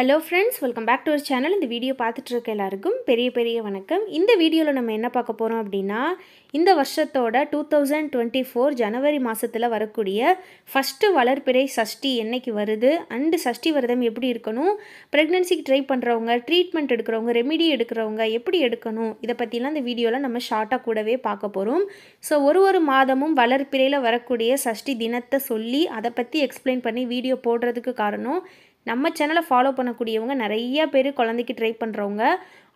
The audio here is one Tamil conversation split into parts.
hello friends welcome back to ஒரு சேனல் இந்த வீடியோ பார்த்துட்ருக்க எல்லாருக்கும் பெரிய பெரிய வணக்கம் இந்த வீடியோவில் நம்ம என்ன பார்க்க போகிறோம் அப்படின்னா இந்த வருஷத்தோட டூ தௌசண்ட் டுவெண்ட்டி ஃபோர் ஜனவரி மாதத்தில் வரக்கூடிய ஃபஸ்ட்டு வளர்ப்பிறை சஷ்டி என்றைக்கு வருது அண்டு சஷ்டி விரதம் எப்படி இருக்கணும் ப்ரெக்னென்சிக்கு ட்ரை பண்ணுறவங்க ட்ரீட்மெண்ட் எடுக்கிறவங்க ரெமிடி எடுக்கிறவங்க எப்படி எடுக்கணும் இதை பற்றிலாம் இந்த வீடியோவில் நம்ம ஷார்ட்டாக கூடவே பார்க்க போகிறோம் ஸோ ஒரு ஒரு மாதமும் வளர்ப்பிறையில் வரக்கூடிய சஷ்டி தினத்தை சொல்லி அதை பற்றி எக்ஸ்பிளைன் பண்ணி வீடியோ போடுறதுக்கு காரணம் நம்ம சேனலை ஃபாலோ பண்ணக்கூடியவங்க நிறையா பேர் குழந்தைக்கு ட்ரை பண்ணுறவங்க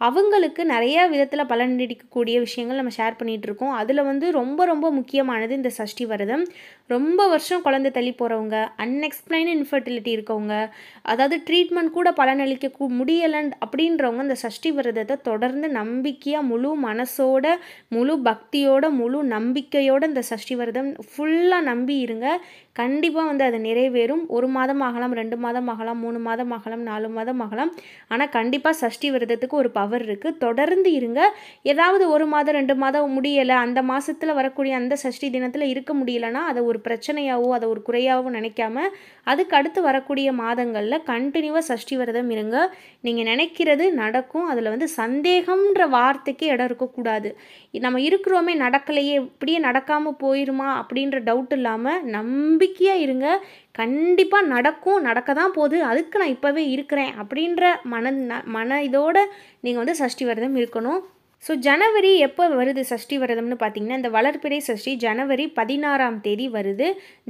அவங்களுக்கு நிறைய விதத்தில் பலனடிக்கக்கூடிய விஷயங்கள் நம்ம ஷேர் பண்ணிகிட்ருக்கோம் அதில் வந்து ரொம்ப ரொம்ப முக்கியமானது இந்த சஷ்டி விரதம் ரொம்ப வருஷம் குழந்தை தள்ளி போகிறவங்க அன்எக்ஸ்பிளைன் இன்ஃபர்டிலிட்டி இருக்கவங்க அதாவது ட்ரீட்மெண்ட் கூட பலனளிக்க முடியலை அப்படின்றவங்க இந்த சஷ்டி விரதத்தை தொடர்ந்து நம்பிக்கையாக முழு மனசோட முழு பக்தியோட முழு நம்பிக்கையோட இந்த சஷ்டி விரதம் ஃபுல்லாக நம்பி இருங்க கண்டிப்பாக வந்து அது நிறைவேறும் ஒரு மாதம் ஆகலாம் ரெண்டு மாதம் ஆகலாம் மூணு மாதம் ஆகலாம் நாலு மாதம் ஆகலாம் ஆனால் கண்டிப்பாக சஷ்டி விரதத்துக்கு ஒரு பவர் பவர் இருக்குது தொடர்ந்து இருங்க ஏதாவது ஒரு மாதம் ரெண்டு மாதம் முடியலை அந்த மாதத்தில் வரக்கூடிய அந்த சஷ்டி தினத்தில் இருக்க முடியலைன்னா அதை ஒரு பிரச்சனையாகவோ அதை ஒரு குறையாகவோ நினைக்காம அதுக்கு அடுத்து வரக்கூடிய மாதங்களில் கண்டினியூவாக சஷ்டி விரதம் இருங்க நீங்கள் நினைக்கிறது நடக்கும் அதில் வந்து சந்தேகம்ன்ற வார்த்தைக்கே இடம் இருக்கக்கூடாது நம்ம இருக்கிறோமே நடக்கலையே இப்படியே நடக்காமல் போயிருமா அப்படின்ற டவுட் இல்லாமல் நம்பிக்கையாக இருங்க கண்டிப்பாக நடக்கும் நடக்க தான் போகுது அதுக்கு நான் இப்போவே இருக்கிறேன் அப்படின்ற மன மன இதோடு நீங்கள் வந்து சஷ்டி விரதம் இருக்கணும் ஸோ ஜனவரி எப்போ வருது சஷ்டி விரதம்னு பார்த்தீங்கன்னா இந்த வளர்ப்பிறை சஷ்டி ஜனவரி பதினாறாம் தேதி வருது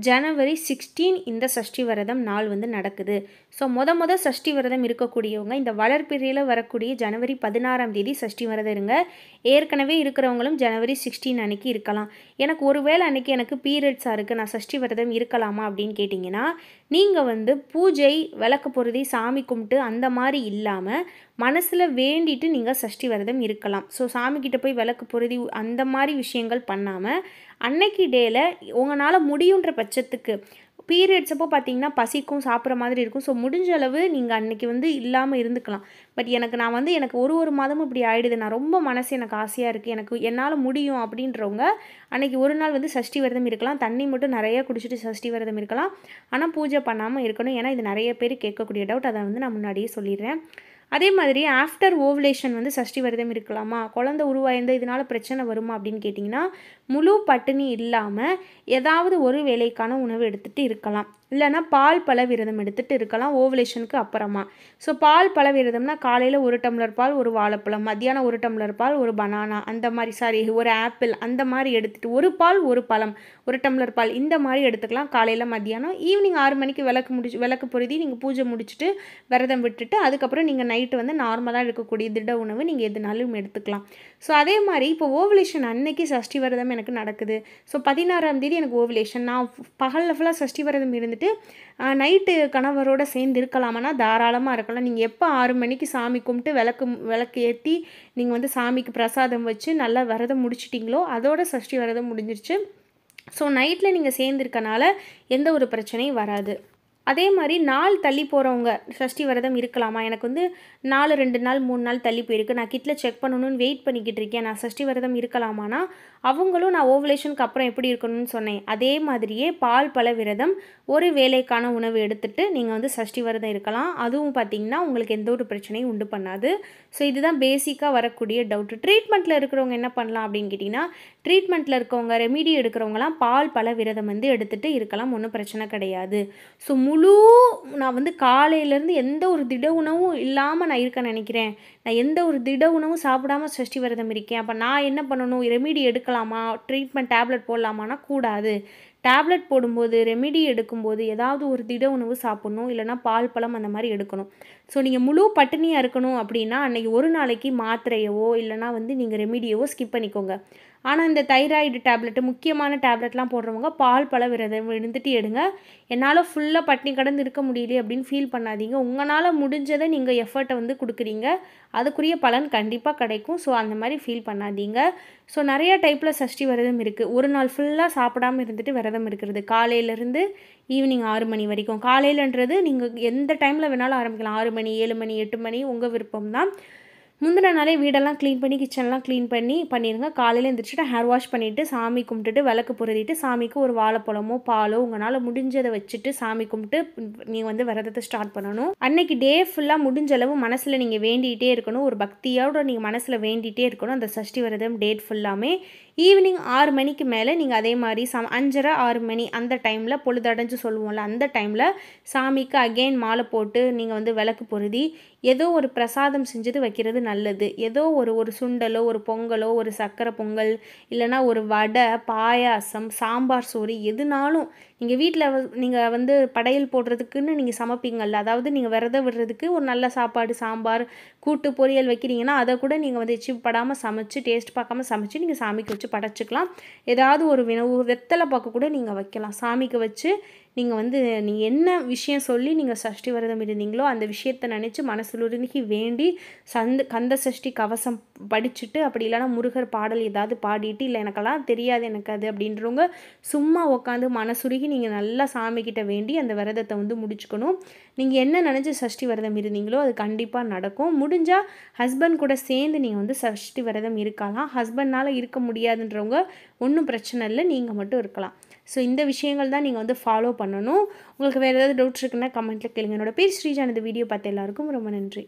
ஜனவரி சிக்ஸ்டீன் இந்த சஷ்டி விரதம் நாள் வந்து நடக்குது ஸோ மொத மொத சஷ்டி விரதம் இருக்கக்கூடியவங்க இந்த வளர்ப்பிறையில் வரக்கூடிய ஜனவரி பதினாறாம் தேதி சஷ்டி விரதம் இருங்க ஏற்கனவே இருக்கிறவங்களும் ஜனவரி சிக்ஸ்டீன் அன்னைக்கு இருக்கலாம் எனக்கு ஒருவேளை அன்னைக்கு எனக்கு பீரியட்ஸாக இருக்குது நான் சஷ்டி விரதம் இருக்கலாமா அப்படின்னு கேட்டிங்கன்னா நீங்கள் வந்து பூஜை விளக்கு பொருதி சாமி கும்பிட்டு அந்த மாதிரி இல்லாமல் மனசில் வேண்டிட்டு நீங்கள் சஷ்டி விரதம் இருக்கலாம் ஸோ சாமிக்கிட்ட போய் விளக்கு பொருதி அந்த மாதிரி விஷயங்கள் பண்ணாமல் அன்னைக்கு டேயில் உங்களால் முடியுன்ற பட்சத்துக்கு பீரியட்ஸ் அப்போ பார்த்தீங்கன்னா பசிக்கும் சாப்பிட்ற மாதிரி இருக்கும் ஸோ முடிஞ்ச அளவு நீங்கள் அன்றைக்கி வந்து இல்லாமல் இருந்துக்கலாம் பட் எனக்கு நான் வந்து எனக்கு ஒரு ஒரு மாதமும் இப்படி ஆகிடுது நான் ரொம்ப மனசு எனக்கு ஆசையாக இருக்குது எனக்கு என்னால் முடியும் அப்படின்றவங்க அன்றைக்கி ஒரு நாள் வந்து சஷ்டி விரதம் இருக்கலாம் தண்ணி மட்டும் நிறையா குடிச்சிட்டு சஷ்டி விரதம் இருக்கலாம் ஆனால் பூஜை பண்ணாமல் இருக்கணும் ஏன்னா இது நிறைய பேர் கேட்கக்கூடிய டவுட் அதை வந்து நான் முன்னாடியே சொல்லிடுறேன் அதே மாதிரி ஆஃப்டர் ஓவலேஷன் வந்து சஷ்டி விரதம் இருக்கலாமா குழந்தை உருவாயிருந்த இதனால் பிரச்சனை வருமா அப்படின்னு கேட்டிங்கன்னா முழு பட்டினி இல்லாமல் ஏதாவது ஒரு வேலைக்கான உணவு எடுத்துகிட்டு இருக்கலாம் இல்லைனா பால் பல விரதம் எடுத்துகிட்டு இருக்கலாம் ஓவலேஷனுக்கு அப்புறமா ஸோ பால் பல விரதம்னா காலையில் ஒரு டம்ளர் பால் ஒரு வாழைப்பழம் மத்தியானம் ஒரு டம்ளர் பால் ஒரு பனானா அந்த மாதிரி சாரி ஒரு ஆப்பிள் அந்த மாதிரி எடுத்துகிட்டு ஒரு பால் ஒரு பழம் ஒரு டம்ளர் பால் இந்த மாதிரி எடுத்துக்கலாம் காலையில் மத்தியானம் ஈவினிங் ஆறு மணிக்கு விளக்கு முடிச்சு விளக்கு பொருதி நீங்கள் பூஜை முடிச்சுட்டு விரதம் விட்டுட்டு அதுக்கப்புறம் நீங்கள் நைட்டு வந்து நார்மலாக இருக்கக்கூடிய திட உணவு நீங்கள் எதுனாலும் எடுத்துக்கலாம் ஸோ அதே மாதிரி இப்போ ஓவலேஷன் அன்னைக்கு சஷ்டி விரதம் எனக்கு நடக்குது ஸோ பதினாறாம் தேதி எனக்கு ஓவலேஷன் நான் பகலில் ஃபுல்லாக சஷ்டி விரதம் இருந்துட்டு வந்துட்டு நைட்டு கணவரோட சேர்ந்து இருக்கலாமனா தாராளமாக இருக்கலாம் நீங்கள் எப்போ ஆறு மணிக்கு சாமி கும்பிட்டு விளக்கு விளக்கு ஏற்றி நீங்கள் வந்து சாமிக்கு பிரசாதம் வச்சு நல்லா விரதம் முடிச்சிட்டிங்களோ அதோட சஷ்டி விரதம் முடிஞ்சிருச்சு ஸோ நைட்டில் நீங்கள் சேர்ந்துருக்கனால எந்த ஒரு பிரச்சனையும் வராது அதே மாதிரி நாள் தள்ளி போகிறவங்க சஷ்டி விரதம் இருக்கலாமா எனக்கு வந்து நாலு ரெண்டு நாள் மூணு நாள் தள்ளி போயிருக்கு நான் கிட்டில் செக் பண்ணணும்னு வெயிட் பண்ணிக்கிட்டு இருக்கேன் நான் சஷ்டி விரதம் இருக்கலாமானா அவங்களும் நான் ஓவலேஷனுக்கு அப்புறம் எப்படி இருக்கணும்னு சொன்னேன் அதே மாதிரியே பால் பல விரதம் ஒரு வேலைக்கான உணவு எடுத்துட்டு நீங்கள் வந்து சஷ்டி விரதம் இருக்கலாம் அதுவும் பார்த்திங்கன்னா உங்களுக்கு எந்த ஒரு பிரச்சனையும் உண்டு பண்ணாது ஸோ இதுதான் பேசிக்காக வரக்கூடிய டவுட்டு ட்ரீட்மெண்ட்டில் இருக்கிறவங்க என்ன பண்ணலாம் அப்படின்னு கேட்டிங்கன்னா ட்ரீட்மெண்ட்டில் இருக்கவங்க ரெமிடி எடுக்கிறவங்கலாம் பால் பல விரதம் வந்து எடுத்துகிட்டு இருக்கலாம் ஒன்றும் பிரச்சனை கிடையாது ஸோ முழு நான் வந்து காலையிலேருந்து எந்த ஒரு திட உணவும் இல்லாமல் நான் இருக்க நினைக்கிறேன் நான் எந்த ஒரு திட உணவும் சாப்பிடாமல் சஷ்டி விரதம் இருக்கேன் அப்போ நான் என்ன பண்ணணும் ரெமிடி எடுக்கலாமா ட்ரீட்மெண்ட் டேப்லெட் போடலாமான்னா கூடாது டேப்லெட் போடும்போது ரெமிடி எடுக்கும்போது ஏதாவது ஒரு திட உணவு சாப்பிட்ணும் இல்லைனா பால் பழம் அந்த மாதிரி எடுக்கணும் ஸோ நீங்கள் முழு பட்டினியாக இருக்கணும் அப்படின்னா அன்றைக்கி ஒரு நாளைக்கு மாத்திரையவோ இல்லைனா வந்து நீங்கள் ரெமிடியவோ ஸ்கிப் பண்ணிக்கோங்க ஆனால் இந்த தைராய்டு டேப்லெட்டு முக்கியமான டேப்லெட்லாம் போடுறவங்க பால் பழ விரதம் இருந்துட்டு எடுங்க என்னால் ஃபுல்லாக பட்டினி கடந்து இருக்க முடியல அப்படின்னு ஃபீல் பண்ணாதீங்க உங்களால் முடிஞ்சதை நீங்கள் எஃபர்ட்டை வந்து கொடுக்குறீங்க அதுக்குரிய பலன் கண்டிப்பாக கிடைக்கும் ஸோ அந்த மாதிரி ஃபீல் பண்ணாதீங்க ஸோ நிறையா டைப்பில் சஷ்டி விரதம் இருக்குது ஒரு நாள் ஃபுல்லாக சாப்பிடாமல் இருந்துட்டு விரதம் இருக்கிறது காலையிலேருந்து ஈவினிங் ஆறு மணி வரைக்கும் காலையிலன்றது நீங்கள் எந்த டைமில் வேணாலும் ஆரம்பிக்கலாம் ஆறு மணி ஏழு மணி எட்டு மணி உங்கள் விருப்பம் தான் முந்தின நாளே வீடெல்லாம் க்ளீன் பண்ணி கிச்சன்லாம் க்ளீன் பண்ணி பண்ணிடுங்க காலையில் எழுந்திரிச்சிட்டு ஹேர் வாஷ் பண்ணிவிட்டு சாமி கும்பிட்டுட்டு விளக்கு புரதிட்டு சாமிக்கு ஒரு வாழைப்பழமோ பாலோ உங்களால் முடிஞ்சதை வச்சுட்டு சாமி கும்பிட்டு நீங்கள் வந்து விரதத்தை ஸ்டார்ட் பண்ணணும் அன்னைக்கு டே ஃபுல்லாக முடிஞ்ச அளவு மனசில் நீங்கள் வேண்டிகிட்டே இருக்கணும் ஒரு பக்தியோட நீங்கள் மனசில் வேண்டிகிட்டே இருக்கணும் அந்த சஷ்டி விரதம் டேட் ஃபுல்லாமே ஈவினிங் ஆறு மணிக்கு மேலே நீங்கள் அதே மாதிரி சம் அஞ்சரை ஆறு மணி அந்த டைமில் பொழுதடைஞ்சு சொல்லுவோம்ல அந்த டைமில் சாமிக்கு அகெயின் மாலை போட்டு நீங்கள் வந்து விளக்கு பொருதி ஏதோ ஒரு பிரசாதம் செஞ்சது வைக்கிறது நல்லது ஏதோ ஒரு ஒரு சுண்டலோ ஒரு பொங்கலோ ஒரு சர்க்கரை பொங்கல் இல்லைனா ஒரு வடை பாயாசம் சாம்பார் சோறு எதுனாலும் நீங்கள் வீட்டில் நீங்கள் வந்து படையல் போடுறதுக்குன்னு நீங்கள் சமைப்பீங்கள்ல அதாவது நீங்கள் விரதம் விடுறதுக்கு ஒரு நல்ல சாப்பாடு சாம்பார் கூட்டு பொரியல் வைக்கிறீங்கன்னா அதை கூட நீங்கள் வந்து எச்சு படாமல் சமைச்சு டேஸ்ட் பார்க்காம சமைச்சு நீங்கள் சாமிக்கு வச்சு படைச்சிக்கலாம் ஏதாவது ஒரு வினவு வெத்தலை பார்க்க கூட நீங்கள் வைக்கலாம் சாமிக்கு வச்சு நீங்கள் வந்து நீங்கள் என்ன விஷயம் சொல்லி நீங்கள் சஷ்டி விரதம் இருந்தீங்களோ அந்த விஷயத்தை நினச்சி மனசுலுருகி வேண்டி சந்த கந்த சஷ்டி கவசம் படிச்சுட்டு அப்படி இல்லைனா முருகர் பாடல் ஏதாவது பாடிட்டு இல்லை எனக்கெல்லாம் தெரியாது எனக்கு அது அப்படின்றவங்க சும்மா உட்காந்து மனசுருகி நீங்கள் நல்லா சாமிக்கிட்ட வேண்டி அந்த விரதத்தை வந்து முடிச்சுக்கணும் நீங்கள் என்ன நினச்சி சஷ்டி விரதம் இருந்தீங்களோ அது கண்டிப்பாக நடக்கும் முடிஞ்சால் ஹஸ்பண்ட் கூட சேர்ந்து நீங்கள் வந்து சஷ்டி விரதம் இருக்கலாம் ஹஸ்பண்ட்னால் இருக்க முடியாதுன்றவங்க ஒன்றும் பிரச்சனை இல்லை நீங்கள் மட்டும் இருக்கலாம் ஸோ இந்த விஷயங்கள் தான் நீங்கள் வந்து ஃபாலோ பண்ணணும் உங்களுக்கு வேறு ஏதாவது டவுட்ஸ் இருக்குன்னா கமெண்ட்டில் கேளுங்க என்னோடய பேர் ஸ்ரீஜான் இந்த வீடியோ பார்த்த எல்லாருக்கும் ரொம்ப நன்றி